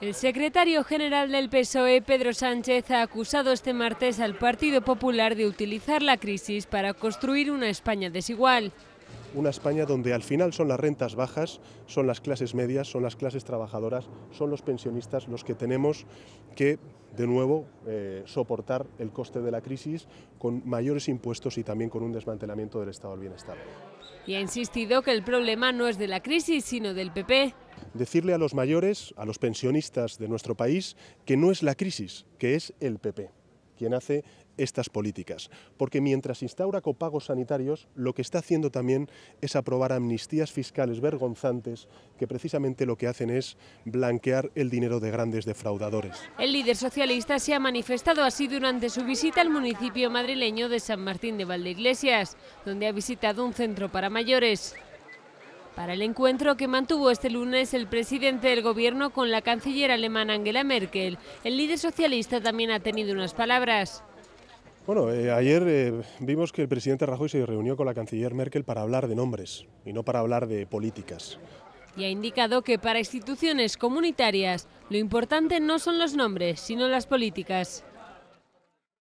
El secretario general del PSOE, Pedro Sánchez, ha acusado este martes al Partido Popular de utilizar la crisis para construir una España desigual una España donde al final son las rentas bajas, son las clases medias, son las clases trabajadoras, son los pensionistas los que tenemos que, de nuevo, eh, soportar el coste de la crisis con mayores impuestos y también con un desmantelamiento del Estado del Bienestar. Y ha insistido que el problema no es de la crisis, sino del PP decirle a los mayores, a los pensionistas de nuestro país, que no es la crisis, que es el PP quien hace estas políticas. Porque mientras instaura copagos sanitarios, lo que está haciendo también es aprobar amnistías fiscales vergonzantes que precisamente lo que hacen es blanquear el dinero de grandes defraudadores. El líder socialista se ha manifestado así durante su visita al municipio madrileño de San Martín de Valdeiglesias, donde ha visitado un centro para mayores. Para el encuentro que mantuvo este lunes el presidente del gobierno con la canciller alemana Angela Merkel, el líder socialista también ha tenido unas palabras. Bueno, eh, ayer eh, vimos que el presidente Rajoy se reunió con la canciller Merkel para hablar de nombres y no para hablar de políticas. Y ha indicado que para instituciones comunitarias lo importante no son los nombres, sino las políticas.